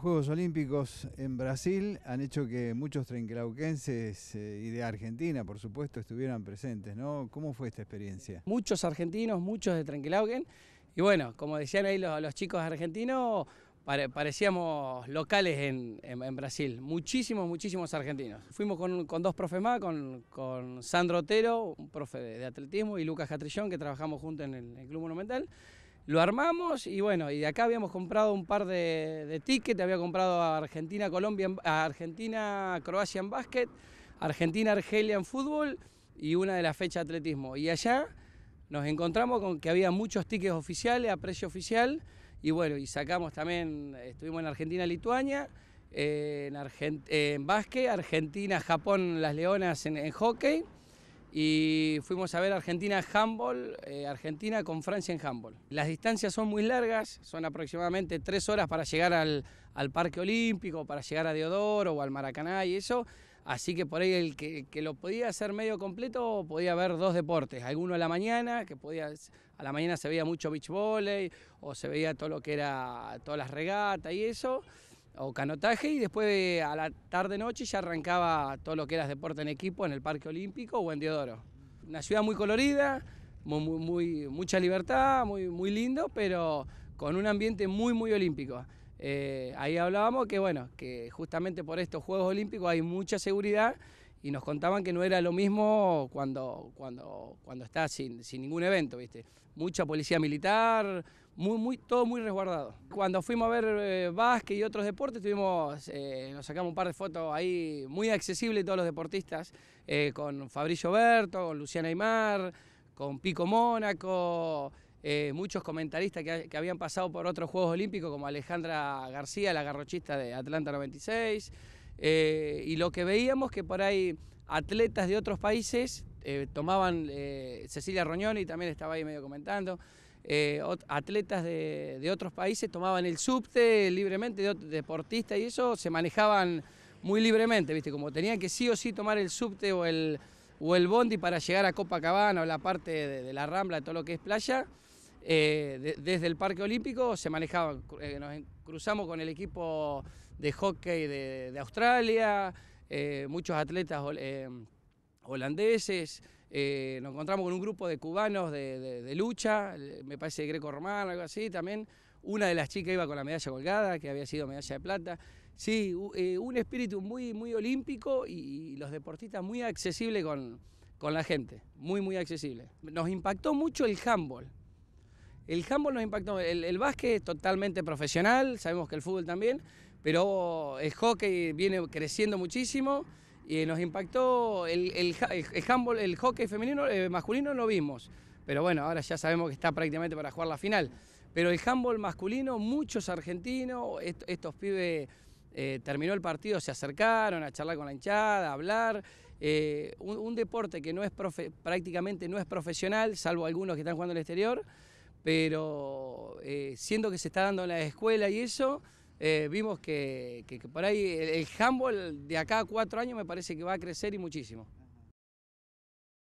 Juegos Olímpicos en Brasil han hecho que muchos trenquilauquenses eh, y de Argentina, por supuesto, estuvieran presentes, ¿no? ¿Cómo fue esta experiencia? Muchos argentinos, muchos de Trenquelauquen, y bueno, como decían ahí los, chicos argentinos, parecíamos locales en, Brasil, muchísimos, muchísimos argentinos. Fuimos con, dos profes más, con, Sandro Otero, un profe de, atletismo, y Lucas Catrillón, que trabajamos juntos en el Club Monumental, lo armamos y bueno, y de acá habíamos comprado un par de, tickets, había comprado a Argentina, Colombia, Argentina, Croacia en básquet, Argentina, Argelia en fútbol y una de la fecha de atletismo. Y allá nos encontramos con que había muchos tickets oficiales a precio oficial y bueno, y sacamos también, estuvimos en Argentina, Lituania, en, básquet, Argentina, Japón, las Leonas en hockey y fuimos a ver Argentina handball, eh, Argentina con Francia en handball. Las distancias son muy largas, son aproximadamente tres horas para llegar al, Parque Olímpico, para llegar a Deodoro o al Maracaná y eso, así que por ahí el que, lo podía hacer medio completo podía ver dos deportes, alguno a la mañana, que podía, a la mañana se veía mucho beach volley o se veía todo lo que era todas las regatas y eso o canotaje y después a la tarde-noche ya arrancaba todo lo que era deporte en equipo en el Parque Olímpico o en Diodoro. Una ciudad muy colorida, muy, mucha libertad, muy, muy lindo, pero con un ambiente muy, muy olímpico. Eh, ahí hablábamos que, bueno, que justamente por estos Juegos Olímpicos hay mucha seguridad y nos contaban que no era lo mismo cuando, cuando, cuando está sin, sin ningún evento, ¿viste? Mucha policía militar, muy, muy, todo muy resguardado. Cuando fuimos a ver eh, básquet y otros deportes, tuvimos, eh, nos sacamos un par de fotos ahí muy accesibles todos los deportistas, eh, con Fabricio Berto, con Luciana Aymar, con Pico Mónaco, muchos comentaristas que, que habían pasado por otros Juegos Olímpicos, como Alejandra García, la garrochista de Atlanta 96. Eh, y lo que veíamos que por ahí atletas de otros países eh, tomaban, eh, Cecilia Roñoni también estaba ahí medio comentando, eh, atletas de, otros países tomaban el subte libremente, de, deportistas y eso, se manejaban muy libremente, ¿viste? Como tenían que sí o sí tomar el subte o el, o bondi para llegar a Copacabana o la parte de, de la Rambla, todo lo que es playa, eh, desde el Parque Olímpico se manejaban, eh, nos cruzamos con el equipo de hockey de, Australia, eh, muchos atletas holandeses, nos encontramos con un grupo de cubanos de, lucha, me parece greco-romano, algo así también. Una de las chicas iba con la medalla colgada, que había sido medalla de plata. Sí, un espíritu muy, muy olímpico y, los deportistas muy accesibles con, con la gente, muy, muy accesible. Nos impactó mucho el handball, el handball nos impactó, el, básquet es totalmente profesional, sabemos que el fútbol también, pero el hockey viene creciendo muchísimo y nos impactó el, el, hockey femenino, eh, masculino lo vimos, pero bueno, ahora ya sabemos que está prácticamente para jugar la final. Pero el handball masculino, muchos argentinos, estos pibes eh, terminó el partido, se acercaron a charlar con la hinchada, a hablar. Eh, un, deporte que no es prácticamente no es profesional, salvo algunos que están jugando en el exterior pero eh, siendo que se está dando en la escuela y eso, eh, vimos que, por ahí el, el handball de acá a cuatro años me parece que va a crecer y muchísimo.